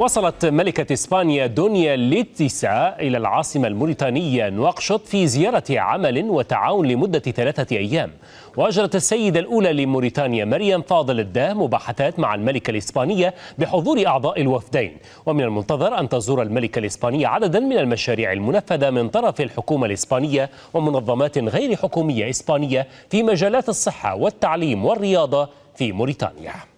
وصلت ملكة إسبانيا دنيا ليتسا إلى العاصمة الموريتانية نواقشوط في زيارة عمل وتعاون لمدة ثلاثة أيام وأجرت السيدة الأولى لموريتانيا مريم فاضل الداه مباحثات مع الملكة الإسبانية بحضور أعضاء الوفدين ومن المنتظر أن تزور الملكة الإسبانية عددا من المشاريع المنفذة من طرف الحكومة الإسبانية ومنظمات غير حكومية إسبانية في مجالات الصحة والتعليم والرياضة في موريتانيا